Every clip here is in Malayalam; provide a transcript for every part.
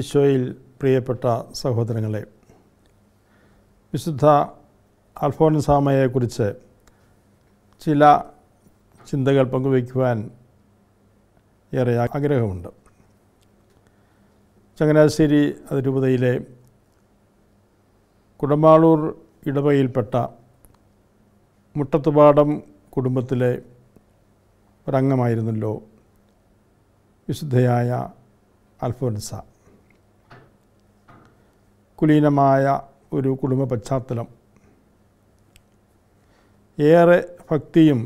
ഈശോയിൽ പ്രിയപ്പെട്ട സഹോദരങ്ങളെ വിശുദ്ധ അൽഫോൻസാമയെക്കുറിച്ച് ചില ചിന്തകൾ പങ്കുവയ്ക്കുവാൻ ഏറെ ആഗ്രഹമുണ്ട് ചങ്ങനാശ്ശേരി അതിരൂപതയിലെ കുടമാളൂർ ഇടവയിൽപ്പെട്ട മുട്ടത്തുപാടം കുടുംബത്തിലെ ഒരംഗമായിരുന്നല്ലോ വിശുദ്ധയായ അൽഫോൻസ കുലീനമായ ഒരു കുടുംബ പശ്ചാത്തലം ഏറെ ഭക്തിയും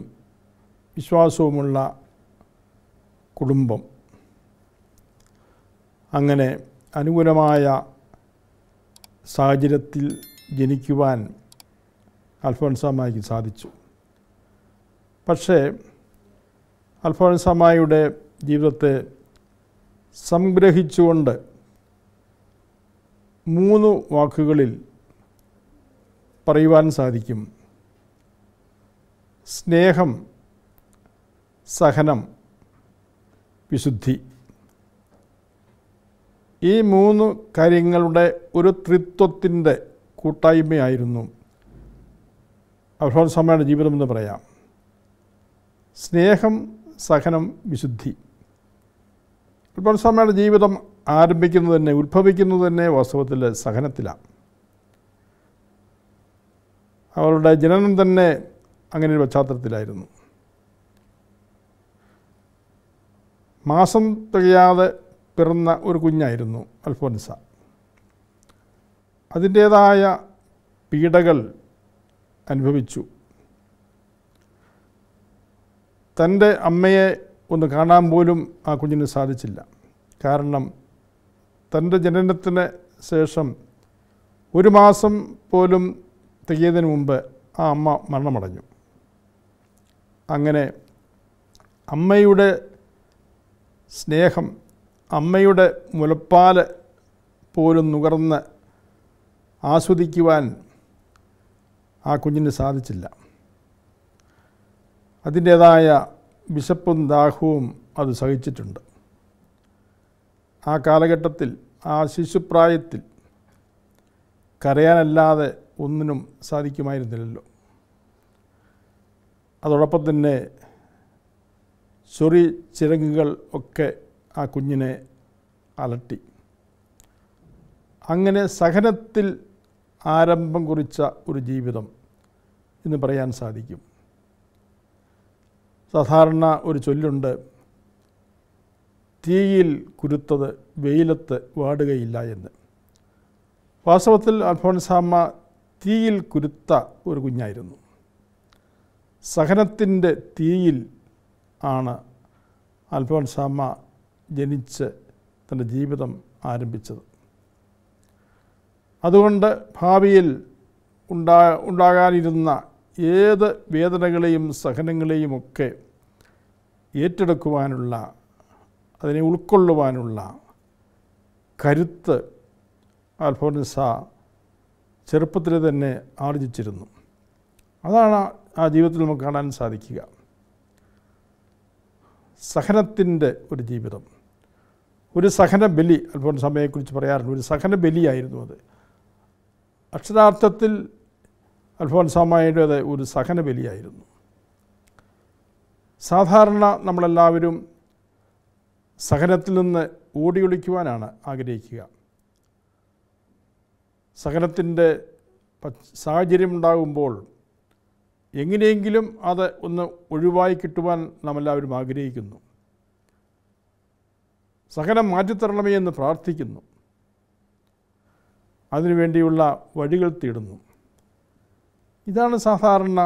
വിശ്വാസവുമുള്ള കുടുംബം അങ്ങനെ അനുകൂലമായ സാഹചര്യത്തിൽ ജനിക്കുവാൻ അൽഫോൻസാമായിക്ക് സാധിച്ചു പക്ഷേ അൽഫോൻസാമായുടെ ജീവിതത്തെ സംഗ്രഹിച്ചുകൊണ്ട് മൂന്ന് വാക്കുകളിൽ പറയുവാൻ സാധിക്കും സ്നേഹം സഹനം വിശുദ്ധി ഈ മൂന്ന് കാര്യങ്ങളുടെ ഒരു ത്രിത്വത്തിൻ്റെ കൂട്ടായ്മയായിരുന്നു അൽഫോൻസാമയുടെ ജീവിതം എന്ന് പറയാം സ്നേഹം സഹനം വിശുദ്ധി പുൽപ്പൻസ്വാമിയുടെ ജീവിതം ആരംഭിക്കുന്നത് തന്നെ ഉത്ഭവിക്കുന്നത് തന്നെ വാസ്തവത്തിൽ സഹനത്തിലാണ് അവരുടെ ജനനം തന്നെ അങ്ങനെ ഒരു പശ്ചാത്തലത്തിലായിരുന്നു മാസം തികയാതെ പിറന്ന ഒരു കുഞ്ഞായിരുന്നു അൽഫോൻസ അതിൻ്റേതായ പീഡകൾ അനുഭവിച്ചു തൻ്റെ അമ്മയെ ഒന്ന് കാണാൻ പോലും ആ കുഞ്ഞിന് സാധിച്ചില്ല കാരണം തൻ്റെ ജനനത്തിന് ശേഷം ഒരു മാസം പോലും തികയതിനു മുമ്പ് ആ അമ്മ മരണമടഞ്ഞു അങ്ങനെ അമ്മയുടെ സ്നേഹം അമ്മയുടെ മുലപ്പാൽ പോലും നുകർന്ന് ആസ്വദിക്കുവാൻ ആ കുഞ്ഞിന് സാധിച്ചില്ല അതിൻ്റേതായ വിശപ്പും ദാഹവും അത് സഹിച്ചിട്ടുണ്ട് ആ കാലഘട്ടത്തിൽ ആ ശിശുപ്രായത്തിൽ കരയാനല്ലാതെ ഒന്നിനും സാധിക്കുമായിരുന്നില്ലല്ലോ അതോടൊപ്പം തന്നെ ചൊറി ചിരങ്ങുകൾ ഒക്കെ ആ കുഞ്ഞിനെ അലട്ടി അങ്ങനെ സഹനത്തിൽ ആരംഭം കുറിച്ച ഒരു ജീവിതം എന്ന് പറയാൻ സാധിക്കും സാധാരണ ഒരു ചൊല്ലുണ്ട് തീയിൽ കുരുത്തത് വെയിലത്ത് വാടുകയില്ല എന്ന് വാസ്തവത്തിൽ അൽഫോൻസാമ്മ തീയിൽ കുരുത്ത ഒരു കുഞ്ഞായിരുന്നു സഹനത്തിൻ്റെ തീയിൽ ആണ് അൽഫോൻസാമ്മ ജനിച്ച് തൻ്റെ ജീവിതം ആരംഭിച്ചത് അതുകൊണ്ട് ഭാവിയിൽ ഉണ്ടാ ഉണ്ടാകാനിരുന്ന ഏത് വേദനകളെയും സഹനങ്ങളെയുമൊക്കെ ഏറ്റെടുക്കുവാനുള്ള അതിനെ ഉൾക്കൊള്ളുവാനുള്ള കരുത്ത് അൽഫോൻസ ചെറുപ്പത്തിൽ തന്നെ ആർജിച്ചിരുന്നു അതാണ് ആ ജീവിതത്തിൽ നമുക്ക് കാണാൻ സാധിക്കുക സഹനത്തിൻ്റെ ഒരു ജീവിതം ഒരു സഹന ബലി അൽഫോൻസ് സമയെക്കുറിച്ച് പറയാറുണ്ട് ഒരു സഹന ബലിയായിരുന്നു അത് അക്ഷരാർത്ഥത്തിൽ അൽഫോൻസാമ്മയുടേത് ഒരു സഹന ബലിയായിരുന്നു സാധാരണ നമ്മളെല്ലാവരും സഹനത്തിൽ നിന്ന് ഓടിയൊളിക്കുവാനാണ് ആഗ്രഹിക്കുക സഹനത്തിൻ്റെ സാഹചര്യം ഉണ്ടാകുമ്പോൾ എങ്ങനെയെങ്കിലും അത് ഒന്ന് ഒഴിവായി കിട്ടുവാൻ നാമെല്ലാവരും ആഗ്രഹിക്കുന്നു സഹനം മാറ്റിത്തരണമേ എന്ന് പ്രാർത്ഥിക്കുന്നു അതിനുവേണ്ടിയുള്ള വഴികൾ തേടുന്നു ഇതാണ് സാധാരണ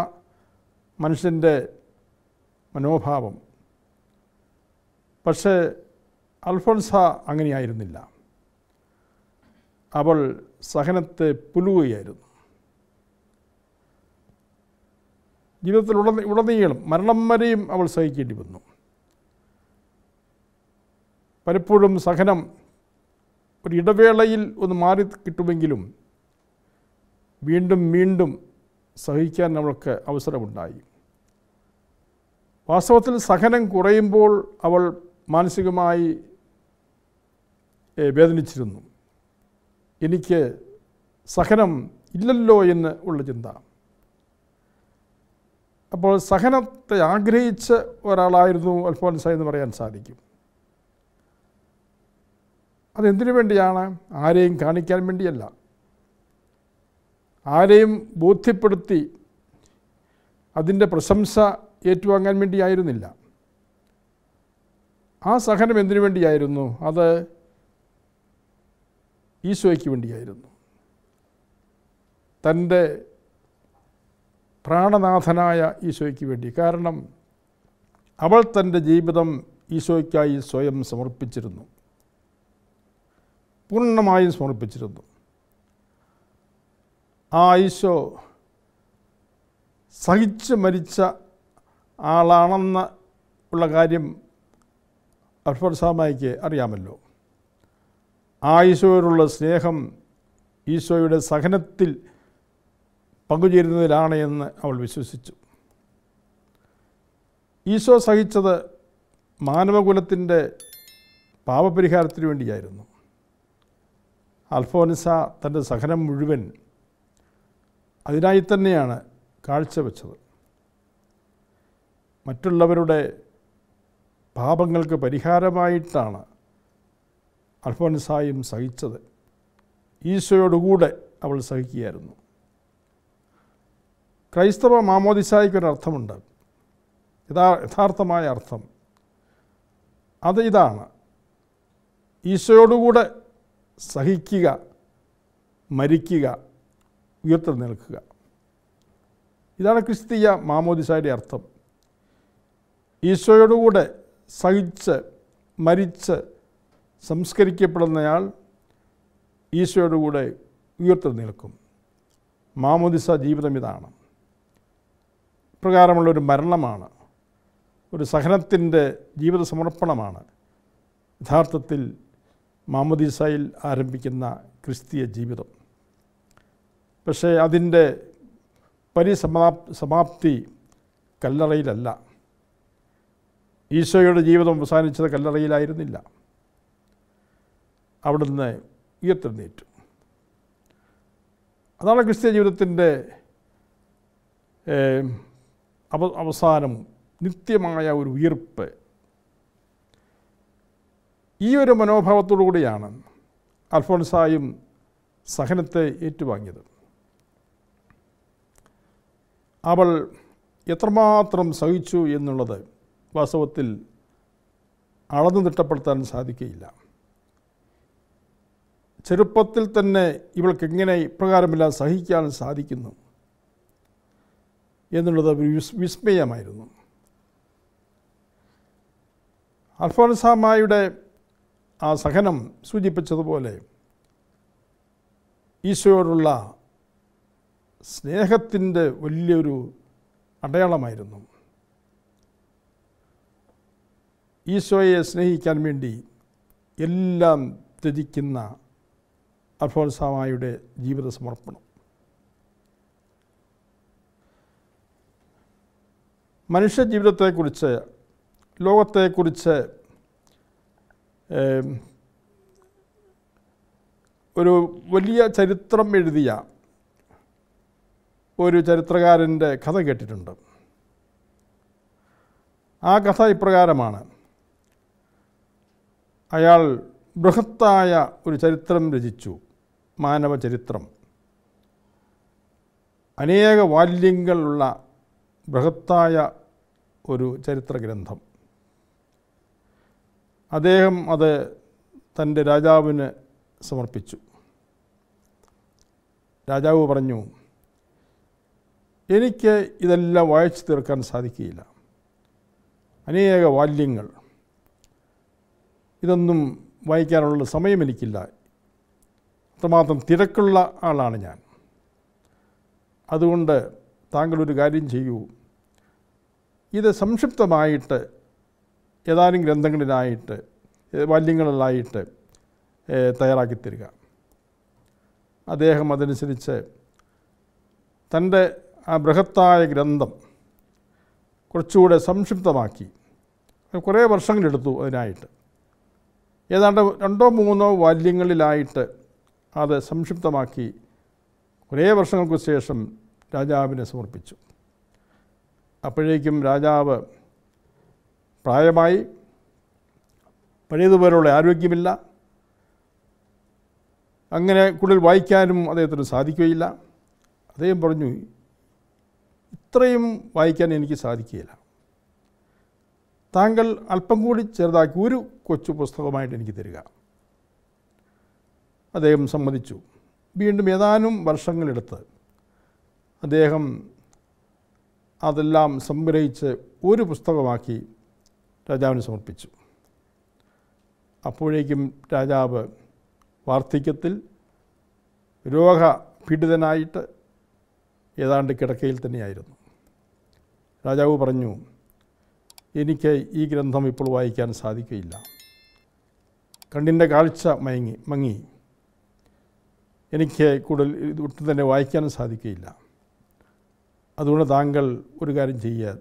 മനുഷ്യൻ്റെ മനോഭാവം പക്ഷേ അൽഫോൺസ അങ്ങനെയായിരുന്നില്ല അവൾ സഹനത്തെ പുലുകുകയായിരുന്നു ജീവിതത്തിൽ ഉട ഉടനീളം മരണം വരെയും അവൾ സഹിക്കേണ്ടി വന്നു പലപ്പോഴും സഹനം ഒരു ഇടവേളയിൽ ഒന്ന് മാറി കിട്ടുമെങ്കിലും വീണ്ടും വീണ്ടും സഹിക്കാൻ അവൾക്ക് അവസരമുണ്ടായി വാസ്തവത്തിൽ സഹനം കുറയുമ്പോൾ അവൾ മാനസികമായി വേദനിച്ചിരുന്നു എനിക്ക് സഹനം ഇല്ലല്ലോ എന്ന് ഉള്ള ചിന്ത അപ്പോൾ സഹനത്തെ ആഗ്രഹിച്ച ഒരാളായിരുന്നു അൽഫോൻസ എന്ന് പറയാൻ സാധിക്കും അതെന്തിനു വേണ്ടിയാണ് ആരെയും കാണിക്കാൻ വേണ്ടിയല്ല ആരെയും ബോധ്യപ്പെടുത്തി അതിൻ്റെ പ്രശംസ ഏറ്റുവാങ്ങാൻ വേണ്ടിയായിരുന്നില്ല ആ സഹനം എന്തിനു വേണ്ടിയായിരുന്നു അത് ഈശോയ്ക്ക് വേണ്ടിയായിരുന്നു തൻ്റെ പ്രാണനാഥനായ ഈശോയ്ക്ക് വേണ്ടി കാരണം അവൾ തൻ്റെ ജീവിതം ഈശോയ്ക്കായി സ്വയം സമർപ്പിച്ചിരുന്നു പൂർണ്ണമായും സമർപ്പിച്ചിരുന്നു ആ ഈശോ സഹിച്ച് മരിച്ച ആളാണെന്ന് ഉള്ള കാര്യം അക്ബർ സാമായിക്ക് അറിയാമല്ലോ ആ ഈശോയോടുള്ള സ്നേഹം ഈശോയുടെ സഹനത്തിൽ പങ്കുചേരുന്നതിലാണ് എന്ന് അവൾ വിശ്വസിച്ചു ഈശോ സഹിച്ചത് മാനവകുലത്തിൻ്റെ പാപപരിഹാരത്തിന് വേണ്ടിയായിരുന്നു അൽഫോൻസ തൻ്റെ സഹനം മുഴുവൻ അതിനായി തന്നെയാണ് കാഴ്ചവെച്ചത് മറ്റുള്ളവരുടെ പാപങ്ങൾക്ക് പരിഹാരമായിട്ടാണ് അൽഫോൻസായും സഹിച്ചത് ഈശോയോടുകൂടെ അവൾ സഹിക്കുകയായിരുന്നു ക്രൈസ്തവ മാമോദിസായിക്കൊരർത്ഥമുണ്ട് യഥാ യഥാർത്ഥമായ അർത്ഥം അത് ഇതാണ് ഈശോയോടുകൂടെ സഹിക്കുക മരിക്കുക നിൽക്കുക ഇതാണ് ക്രിസ്തീയ മാമോദിസായുടെ അർത്ഥം ഈശോയോടുകൂടെ സഹിച്ച് മരിച്ച് സംസ്കരിക്കപ്പെടുന്നയാൾ ഈശോയോടുകൂടെ ഉയർത്തു നിൽക്കും മാമോദിസ ജീവിതം ഇതാണ് പ്രകാരമുള്ളൊരു മരണമാണ് ഒരു സഹനത്തിൻ്റെ ജീവിത സമർപ്പണമാണ് യഥാർത്ഥത്തിൽ മാമോദിസയിൽ ആരംഭിക്കുന്ന ക്രിസ്തീയ ജീവിതം പക്ഷേ അതിൻ്റെ പരിസമാ സമാപ്തി കല്ലറയിലല്ല ഈശോയുടെ ജീവിതം അവസാനിച്ചത് കല്ലറയിലായിരുന്നില്ല അവിടുന്ന് ഉയർത്തെഴുന്നേറ്റു അതാണ് ക്രിസ്ത്യ ജീവിതത്തിൻ്റെ അവ അവസാനം നിത്യമായ ഒരു ഉയർപ്പ് ഈ ഒരു മനോഭാവത്തോടു കൂടിയാണ് അൽഫോൺസായും സഹനത്തെ ഏറ്റുവാങ്ങിയത് അവൾ എത്രമാത്രം സഹിച്ചു എന്നുള്ളത് വാസ്തവത്തിൽ അളന്നു തിട്ടപ്പെടുത്താൻ സാധിക്കുകയില്ല ചെറുപ്പത്തിൽ തന്നെ ഇവൾക്ക് എങ്ങനെ ഇപ്രകാരമെല്ലാം സഹിക്കാൻ സാധിക്കുന്നു എന്നുള്ളത് ഒരു വിസ്മയമായിരുന്നു അൽഫോൻസാമായുടെ ആ സഹനം സൂചിപ്പിച്ചതുപോലെ ഈശോയോടുള്ള സ്നേഹത്തിൻ്റെ വലിയൊരു അടയാളമായിരുന്നു ഈശോയെ സ്നേഹിക്കാൻ വേണ്ടി എല്ലാം ത്യജിക്കുന്ന അൽഫോൻസാമായുടെ ജീവിത സമർപ്പണം മനുഷ്യ ജീവിതത്തെക്കുറിച്ച് ലോകത്തെക്കുറിച്ച് ഒരു വലിയ ചരിത്രം എഴുതിയ ഒരു ചരിത്രകാരൻ്റെ കഥ കേട്ടിട്ടുണ്ട് ആ കഥ ഇപ്രകാരമാണ് അയാൾ ബൃഹത്തായ ഒരു ചരിത്രം രചിച്ചു മാനവ ചരിത്രം അനേക വാല്യങ്ങളുള്ള ബൃഹത്തായ ഒരു ചരിത്ര ഗ്രന്ഥം അദ്ദേഹം അത് തൻ്റെ രാജാവിന് സമർപ്പിച്ചു രാജാവ് പറഞ്ഞു എനിക്ക് ഇതെല്ലാം വായിച്ചു തീർക്കാൻ സാധിക്കുകയില്ല അനേക വാല്യങ്ങൾ ഇതൊന്നും വായിക്കാനുള്ള സമയം എനിക്കില്ല അത്രമാത്രം തിരക്കുള്ള ആളാണ് ഞാൻ അതുകൊണ്ട് താങ്കളൊരു കാര്യം ചെയ്യൂ ഇത് സംക്ഷിപ്തമായിട്ട് ഏതാനും ഗ്രന്ഥങ്ങളിലായിട്ട് വാല്യങ്ങളിലായിട്ട് തയ്യാറാക്കി തരിക അദ്ദേഹം അതനുസരിച്ച് തൻ്റെ ആ ബൃഹത്തായ ഗ്രന്ഥം കുറച്ചുകൂടെ സംക്ഷിപ്തമാക്കി കുറേ വർഷങ്ങളെടുത്തു അതിനായിട്ട് ഏതാണ്ട് രണ്ടോ മൂന്നോ വല്യങ്ങളിലായിട്ട് അത് സംക്ഷിപ്തമാക്കി കുറേ വർഷങ്ങൾക്ക് ശേഷം രാജാവിനെ സമർപ്പിച്ചു അപ്പോഴേക്കും രാജാവ് പ്രായമായി പഴയതുപോലുള്ള ആരോഗ്യമില്ല അങ്ങനെ കൂടുതൽ വായിക്കാനും അദ്ദേഹത്തിന് സാധിക്കുകയില്ല അദ്ദേഹം പറഞ്ഞു ഇത്രയും വായിക്കാൻ എനിക്ക് സാധിക്കുകയില്ല താങ്കൾ അല്പം കൂടി ചെറുതാക്കി ഒരു കൊച്ചു പുസ്തകമായിട്ട് എനിക്ക് തരിക അദ്ദേഹം സമ്മതിച്ചു വീണ്ടും ഏതാനും വർഷങ്ങളെടുത്ത് അദ്ദേഹം അതെല്ലാം സംഗ്രഹിച്ച് ഒരു പുസ്തകമാക്കി രാജാവിന് സമർപ്പിച്ചു അപ്പോഴേക്കും രാജാവ് വാർദ്ധക്യത്തിൽ രോഗപീഡിതനായിട്ട് ഏതാണ്ട് കിടക്കയിൽ തന്നെയായിരുന്നു രാജാവ് പറഞ്ഞു എനിക്ക് ഈ ഗ്രന്ഥം ഇപ്പോൾ വായിക്കാൻ സാധിക്കുകയില്ല കണ്ണിൻ്റെ കാഴ്ച മയങ്ങി മങ്ങി എനിക്ക് കൂടുതൽ ഒട്ടും തന്നെ വായിക്കാൻ സാധിക്കുകയില്ല അതുകൊണ്ട് താങ്കൾ ഒരു കാര്യം ചെയ്യുക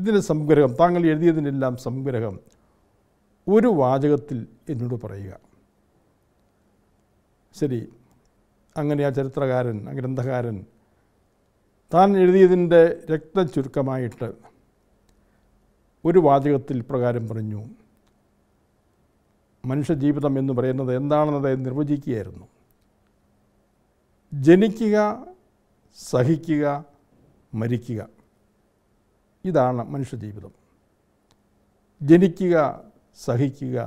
ഇതിൻ്റെ സംഗ്രഹം താങ്കൾ എഴുതിയതിനെല്ലാം സംഗ്രഹം ഒരു വാചകത്തിൽ എന്നോട് പറയുക ശരി അങ്ങനെ ആ ചരിത്രകാരൻ ആ ഗ്രന്ഥകാരൻ താൻ എഴുതിയതിൻ്റെ രക്തചുരുക്കമായിട്ട് ഒരു വാചകത്തിൽ പ്രകാരം പറഞ്ഞു മനുഷ്യജീവിതം എന്ന് പറയുന്നത് എന്താണെന്നത് നിർവചിക്കുകയായിരുന്നു ജനിക്കുക സഹിക്കുക മരിക്കുക ഇതാണ് മനുഷ്യജീവിതം ജനിക്കുക സഹിക്കുക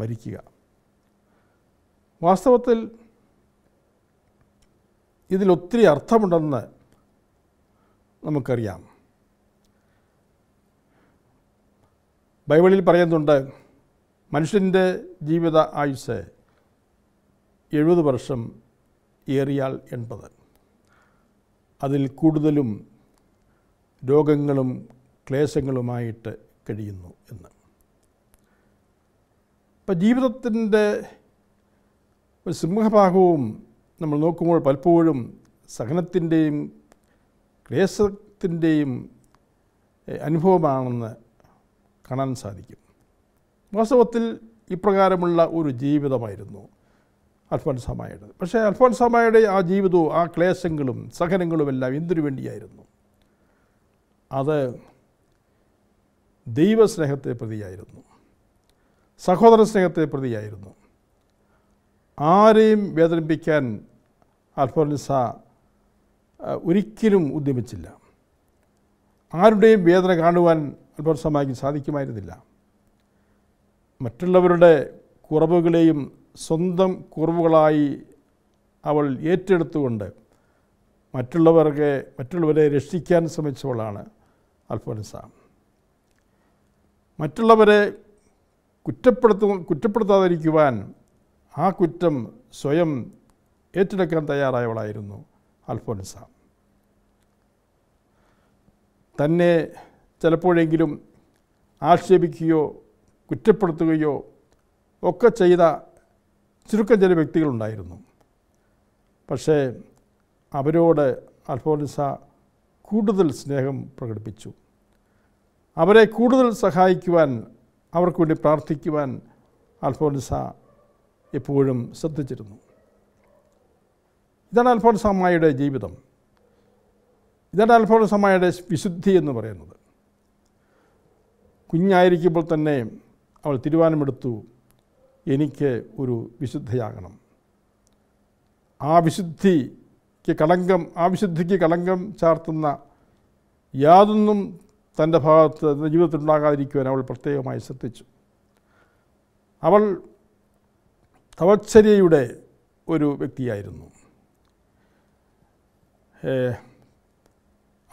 മരിക്കുക വാസ്തവത്തിൽ ഇതിലൊത്തിരി അർത്ഥമുണ്ടെന്ന് നമുക്കറിയാം ബൈബിളിൽ പറയുന്നുണ്ട് മനുഷ്യൻ്റെ ജീവിത ആയുസ് എഴുപത് വർഷം ഏറിയാൽ എൺപത് അതിൽ കൂടുതലും രോഗങ്ങളും ക്ലേശങ്ങളുമായിട്ട് കഴിയുന്നു എന്ന് ഇപ്പം ജീവിതത്തിൻ്റെ ഒരു സിംഹഭാഗവും നമ്മൾ നോക്കുമ്പോൾ പലപ്പോഴും സഹനത്തിൻ്റെയും ക്ലേശത്തിൻ്റെയും അനുഭവമാണെന്ന് കാണാൻ സാധിക്കും വാസ്തവത്തിൽ ഇപ്രകാരമുള്ള ഒരു ജീവിതമായിരുന്നു അൽഫോൻസാമായുടെ പക്ഷേ അൽഫോൻസാമായുടെ ആ ജീവിതവും ആ ക്ലേശങ്ങളും സഹനങ്ങളും എല്ലാം എന്തിനു വേണ്ടിയായിരുന്നു അത് ദൈവസ്നേഹത്തെ പ്രതിയായിരുന്നു സഹോദര സ്നേഹത്തെ പ്രതിയായിരുന്നു ആരെയും വേദനിപ്പിക്കാൻ അൽഫോൻസ ഒരിക്കലും ഉദ്യമിച്ചില്ല ആരുടെയും വേദന കാണുവാൻ അൽഫോൺസ് സാധിക്കുമായിരുന്നില്ല മറ്റുള്ളവരുടെ കുറവുകളെയും സ്വന്തം കുറവുകളായി അവൾ ഏറ്റെടുത്തുകൊണ്ട് മറ്റുള്ളവർക്ക് മറ്റുള്ളവരെ രക്ഷിക്കാൻ ശ്രമിച്ചവളാണ് അൽഫോൻസ മറ്റുള്ളവരെ കുറ്റപ്പെടുത്തു കുറ്റപ്പെടുത്താതിരിക്കുവാൻ ആ കുറ്റം സ്വയം ഏറ്റെടുക്കാൻ തയ്യാറായവളായിരുന്നു അൽഫോൻസ തന്നെ ചിലപ്പോഴെങ്കിലും ആക്ഷേപിക്കുകയോ കുറ്റപ്പെടുത്തുകയോ ഒക്കെ ചെയ്ത ചുരുക്കം ചില വ്യക്തികളുണ്ടായിരുന്നു പക്ഷേ അവരോട് അൽഫോൻസ കൂടുതൽ സ്നേഹം പ്രകടിപ്പിച്ചു അവരെ കൂടുതൽ സഹായിക്കുവാൻ അവർക്ക് വേണ്ടി പ്രാർത്ഥിക്കുവാൻ അൽഫോൻസ എപ്പോഴും ശ്രദ്ധിച്ചിരുന്നു ഇതാണ് അൽഫോൻസമ്മയുടെ ജീവിതം ഇതാണ് അൽഫോൻസമ്മയുടെ വിശുദ്ധി എന്ന് പറയുന്നത് കുഞ്ഞായിരിക്കുമ്പോൾ തന്നെ അവൾ തീരുമാനമെടുത്തു എനിക്ക് ഒരു വിശുദ്ധയാകണം ആ വിശുദ്ധിക്ക് കളങ്കം ആ വിശുദ്ധിക്ക് കളങ്കം ചാർത്തുന്ന യാതൊന്നും തൻ്റെ ഭാഗത്ത് തൻ്റെ ജീവിതത്തിൽ ഉണ്ടാകാതിരിക്കുവാൻ അവൾ പ്രത്യേകമായി ശ്രദ്ധിച്ചു അവൾ തവച്ചര്യയുടെ ഒരു വ്യക്തിയായിരുന്നു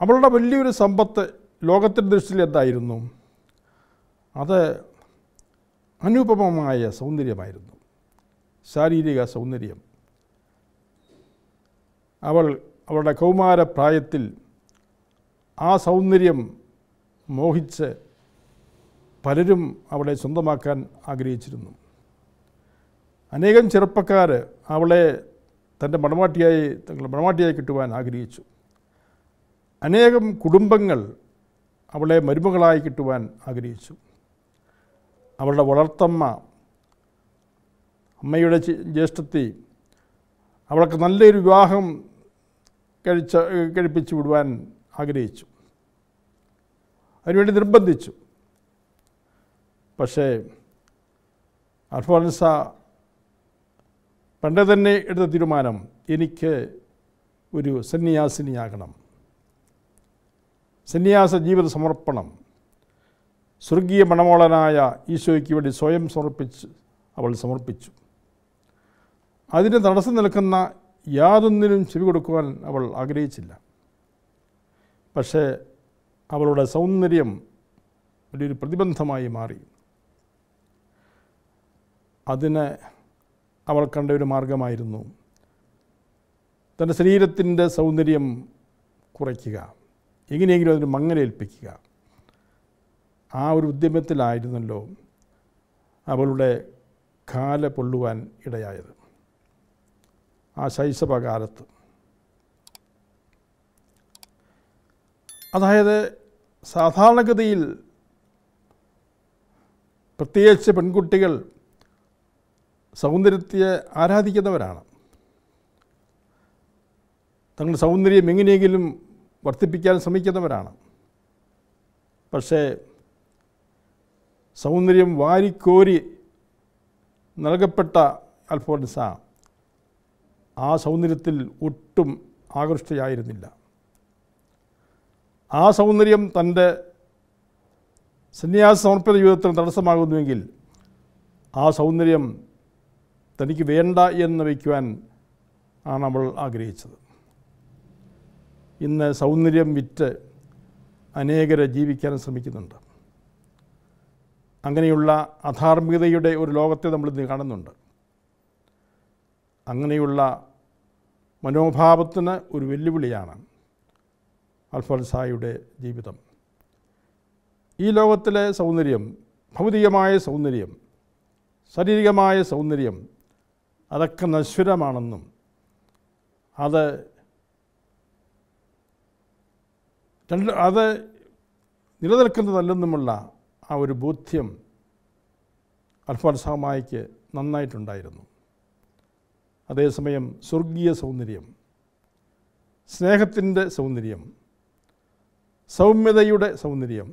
അവളുടെ വലിയൊരു സമ്പത്ത് ലോകത്തിൻ്റെ ദൃഷ്ടിയിൽ എന്തായിരുന്നു അത് അനുപമമായ സൗന്ദര്യമായിരുന്നു ശാരീരിക സൗന്ദര്യം അവൾ അവളുടെ കൗമാരപ്രായത്തിൽ ആ സൗന്ദര്യം മോഹിച്ച് പലരും അവളെ സ്വന്തമാക്കാൻ ആഗ്രഹിച്ചിരുന്നു അനേകം ചെറുപ്പക്കാർ അവളെ തൻ്റെ മണവാട്ടിയായി തങ്ങളുടെ മണവാട്ടിയായി കിട്ടുവാൻ ആഗ്രഹിച്ചു അനേകം കുടുംബങ്ങൾ അവളെ മരുമകളായി കിട്ടുവാൻ ആഗ്രഹിച്ചു അവളുടെ വളർത്തമ്മ അമ്മയുടെ ജ്യേഷ്ഠത്തി അവൾക്ക് നല്ലൊരു വിവാഹം കഴിച്ച കഴിപ്പിച്ചു വിടുവാൻ ആഗ്രഹിച്ചു അതിനുവേണ്ടി നിർബന്ധിച്ചു പക്ഷേ അൽഫോൻസ പണ്ടേ തന്നെ എടുത്ത തീരുമാനം എനിക്ക് ഒരു സന്യാസിനിയാകണം സന്യാസ ജീവിത സമർപ്പണം സ്വർഗീയ മണമോളനായ ഈശോയ്ക്ക് വേണ്ടി സ്വയം സമർപ്പിച്ച് അവൾ സമർപ്പിച്ചു അതിന് തടസ്സം നിൽക്കുന്ന യാതൊന്നിനും ചെവി കൊടുക്കുവാൻ അവൾ ആഗ്രഹിച്ചില്ല പക്ഷേ അവളുടെ സൗന്ദര്യം വലിയൊരു പ്രതിബന്ധമായി മാറി അതിന് അവൾ കണ്ട ഒരു മാർഗമായിരുന്നു തൻ്റെ ശരീരത്തിൻ്റെ സൗന്ദര്യം കുറയ്ക്കുക എങ്ങനെയെങ്കിലും അതിന് മങ്ങലേൽപ്പിക്കുക ആ ഒരു ഉദ്യമത്തിലായിരുന്നല്ലോ അവളുടെ കാല പൊള്ളുവാൻ ഇടയായത് ആ ശൈശവകാലത്ത് അതായത് സാധാരണഗതിയിൽ പ്രത്യേകിച്ച് പെൺകുട്ടികൾ സൗന്ദര്യത്തെ ആരാധിക്കുന്നവരാണ് തങ്ങളുടെ സൗന്ദര്യം എങ്ങനെയെങ്കിലും വർദ്ധിപ്പിക്കാൻ ശ്രമിക്കുന്നവരാണ് പക്ഷേ സൗന്ദര്യം വാരിക്കോരി നൽകപ്പെട്ട അൽഫോൻസ ആ സൗന്ദര്യത്തിൽ ഒട്ടും ആകൃഷ്ടയായിരുന്നില്ല ആ സൗന്ദര്യം തൻ്റെ സന്യാസ സമർപ്പിത ജീവിതത്തിന് തടസ്സമാകുന്നുവെങ്കിൽ ആ സൗന്ദര്യം തനിക്ക് വേണ്ട എന്ന് വയ്ക്കുവാൻ ആണ് അവൾ ആഗ്രഹിച്ചത് ഇന്ന് സൗന്ദര്യം വിറ്റ് അനേകരെ ജീവിക്കാൻ ശ്രമിക്കുന്നുണ്ട് അങ്ങനെയുള്ള അധാർമികതയുടെ ഒരു ലോകത്തെ നമ്മൾ ഇന്ന് കാണുന്നുണ്ട് അങ്ങനെയുള്ള മനോഭാവത്തിന് ഒരു വെല്ലുവിളിയാണ് അൽഫൽസായുടെ ജീവിതം ഈ ലോകത്തിലെ സൗന്ദര്യം ഭൗതികമായ സൗന്ദര്യം ശാരീരികമായ സൗന്ദര്യം അതൊക്കെ നശ്വരമാണെന്നും അത് രണ്ട് അത് നിലനിൽക്കുന്നതല്ലെന്നുമുള്ള ആ ഒരു ബോധ്യം അൽഫോൻസാമായിക്ക് നന്നായിട്ടുണ്ടായിരുന്നു അതേസമയം സ്വർഗീയ സൗന്ദര്യം സ്നേഹത്തിൻ്റെ സൗന്ദര്യം സൗമ്യതയുടെ സൗന്ദര്യം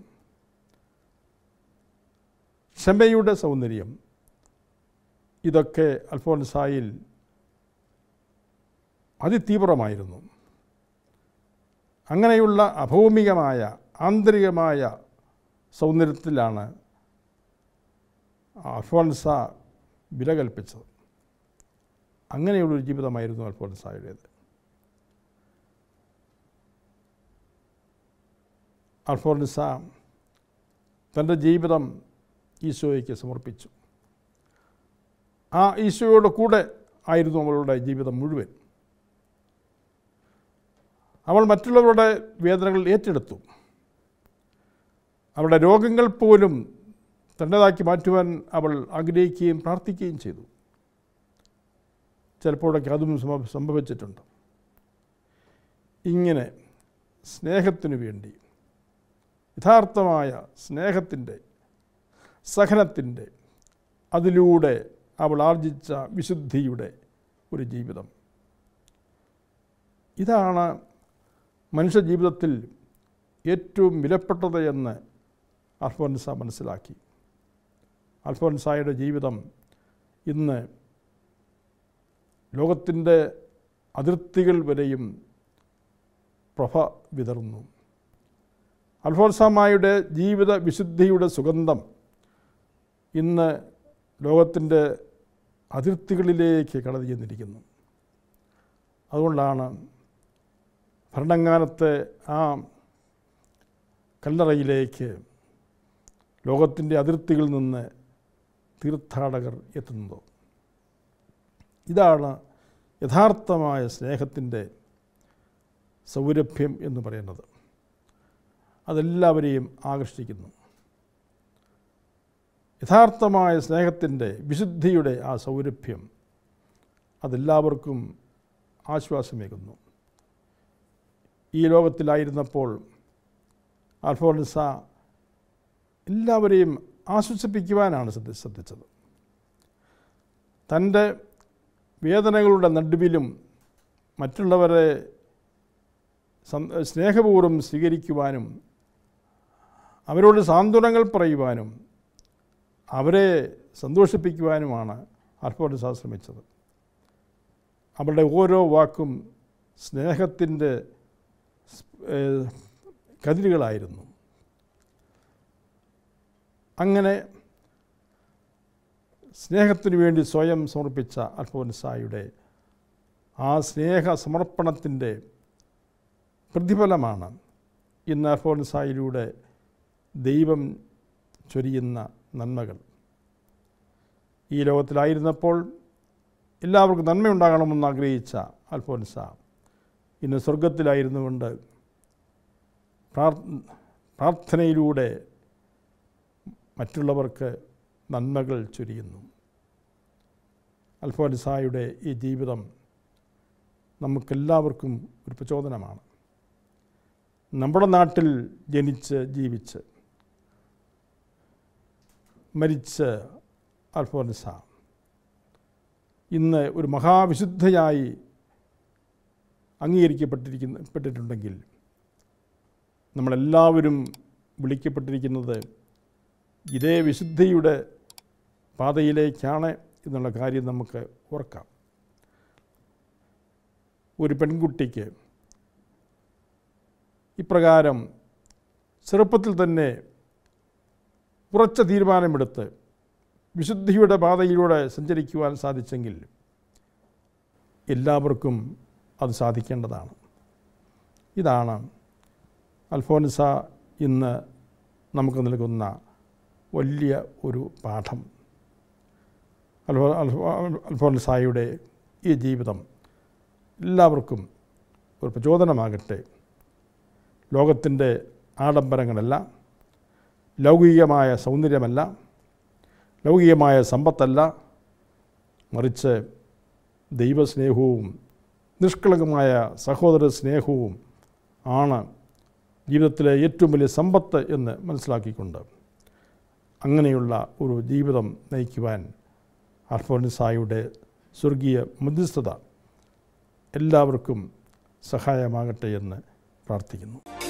ക്ഷമയുടെ സൗന്ദര്യം ഇതൊക്കെ അൽഫോൻസായിൽ അതിതീവ്രമായിരുന്നു അങ്ങനെയുള്ള അഭൗമികമായ ആന്തരികമായ സൗന്ദര്യത്തിലാണ് അൽഫോൻസ വില കൽപ്പിച്ചത് അങ്ങനെയുള്ളൊരു ജീവിതമായിരുന്നു അൽഫോൻസായുടേത് അൽഫോൻസ തൻ്റെ ജീവിതം ഈശോയ്ക്ക് സമർപ്പിച്ചു ആ ഈശോയുടെ കൂടെ ആയിരുന്നു അവളുടെ ജീവിതം മുഴുവൻ അവൾ മറ്റുള്ളവരുടെ വേദനകൾ ഏറ്റെടുത്തു അവളുടെ രോഗങ്ങൾ പോലും തൻ്റെതാക്കി മാറ്റുവാൻ അവൾ ആഗ്രഹിക്കുകയും പ്രാർത്ഥിക്കുകയും ചെയ്തു ചിലപ്പോഴൊക്കെ അതും സംഭവിച്ചിട്ടുണ്ട് ഇങ്ങനെ സ്നേഹത്തിനു വേണ്ടി യഥാർത്ഥമായ സ്നേഹത്തിൻ്റെ സഹനത്തിൻ്റെ അതിലൂടെ അവൾ ആർജിച്ച വിശുദ്ധിയുടെ ഒരു ജീവിതം ഇതാണ് മനുഷ്യ ജീവിതത്തിൽ ഏറ്റവും വിലപ്പെട്ടത് എന്ന് അൽഫോൻസ മനസ്സിലാക്കി അൽഫോൻസായുടെ ജീവിതം ഇന്ന് ലോകത്തിൻ്റെ അതിർത്തികൾ വരെയും പ്രഭ വിതർന്നു അൽഫോൻസാമായുടെ ജീവിത വിശുദ്ധിയുടെ സുഗന്ധം ഇന്ന് ലോകത്തിൻ്റെ അതിർത്തികളിലേക്ക് കടതി ചെന്നിരിക്കുന്നു അതുകൊണ്ടാണ് ഭരണങ്ങാനത്തെ ആ കല്ലറയിലേക്ക് ലോകത്തിൻ്റെ അതിർത്തികളിൽ നിന്ന് തീർത്ഥാടകർ എത്തുന്നത് ഇതാണ് യഥാർത്ഥമായ സ്നേഹത്തിൻ്റെ സൗരഭ്യം എന്ന് പറയുന്നത് അതെല്ലാവരെയും ആകർഷിക്കുന്നു യഥാർത്ഥമായ സ്നേഹത്തിൻ്റെ വിശുദ്ധിയുടെ ആ സൗരഭ്യം അതെല്ലാവർക്കും ആശ്വാസമേകുന്നു ഈ ലോകത്തിലായിരുന്നപ്പോൾ അൽഫോൺസ എല്ലാവരെയും ആശ്വസിപ്പിക്കുവാനാണ് ശ്രദ്ധിച്ചത് തൻ്റെ വേദനകളുടെ നടുവിലും മറ്റുള്ളവരെ സ്നേഹപൂർവ്വം സ്വീകരിക്കുവാനും അവരോട് സാന്ത്വനങ്ങൾ പറയുവാനും അവരെ സന്തോഷിപ്പിക്കുവാനുമാണ് ഹർഫോർഡ് ശ്രമിച്ചത് അവരുടെ ഓരോ വാക്കും സ്നേഹത്തിൻ്റെ കതിരുകളായിരുന്നു അങ്ങനെ സ്നേഹത്തിനു വേണ്ടി സ്വയം സമർപ്പിച്ച അൽഫോൻസായുടെ ആ സ്നേഹ സമർപ്പണത്തിൻ്റെ പ്രതിഫലമാണ് ഇന്ന് അൽഫോൻസായിലൂടെ ദൈവം ചൊരിയുന്ന നന്മകൾ ഈ ലോകത്തിലായിരുന്നപ്പോൾ എല്ലാവർക്കും നന്മയുണ്ടാകണമെന്ന് ആഗ്രഹിച്ച അൽഫോൻസ ഇന്ന് സ്വർഗത്തിലായിരുന്നുകൊണ്ട് പ്രാർത്ഥനയിലൂടെ മറ്റുള്ളവർക്ക് നന്മകൾ ചൊരിയുന്നു അൽഫോലിസായുടെ ഈ ജീവിതം നമുക്കെല്ലാവർക്കും ഒരു പ്രചോദനമാണ് നമ്മുടെ നാട്ടിൽ ജനിച്ച് ജീവിച്ച് മരിച്ച് അൽഫോൻസ ഇന്ന് ഒരു മഹാവിശുദ്ധയായി അംഗീകരിക്കപ്പെട്ടിരിക്കുന്ന പെട്ടിട്ടുണ്ടെങ്കിൽ നമ്മളെല്ലാവരും വിളിക്കപ്പെട്ടിരിക്കുന്നത് ഇതേ വിശുദ്ധിയുടെ പാതയിലേക്കാണ് എന്നുള്ള കാര്യം നമുക്ക് ഓർക്കാം ഒരു പെൺകുട്ടിക്ക് ഇപ്രകാരം ചെറുപ്പത്തിൽ തന്നെ ഉറച്ച തീരുമാനമെടുത്ത് വിശുദ്ധിയുടെ പാതയിലൂടെ സഞ്ചരിക്കുവാൻ സാധിച്ചെങ്കിൽ എല്ലാവർക്കും അത് സാധിക്കേണ്ടതാണ് ഇതാണ് അൽഫോൻസ ഇന്ന് നമുക്ക് നൽകുന്ന വലിയ ഒരു പാഠം അൽഫോ സായിയുടെ ഈ ജീവിതം എല്ലാവർക്കും ഒരു പ്രചോദനമാകട്ടെ ലോകത്തിൻ്റെ ആഡംബരങ്ങളല്ല ലൗകികമായ സൗന്ദര്യമല്ല ലൗകികമായ സമ്പത്തല്ല മറിച്ച് ദൈവസ്നേഹവും നിഷ്കളങ്കമായ സഹോദര സ്നേഹവും ആണ് ജീവിതത്തിലെ ഏറ്റവും വലിയ സമ്പത്ത് എന്ന് മനസ്സിലാക്കിക്കൊണ്ട് അങ്ങനെയുള്ള ഒരു ജീവിതം നയിക്കുവാൻ അൽഫോൻസായുടെ സ്വർഗീയ മധ്യസ്ഥത എല്ലാവർക്കും സഹായമാകട്ടെ എന്ന് പ്രാർത്ഥിക്കുന്നു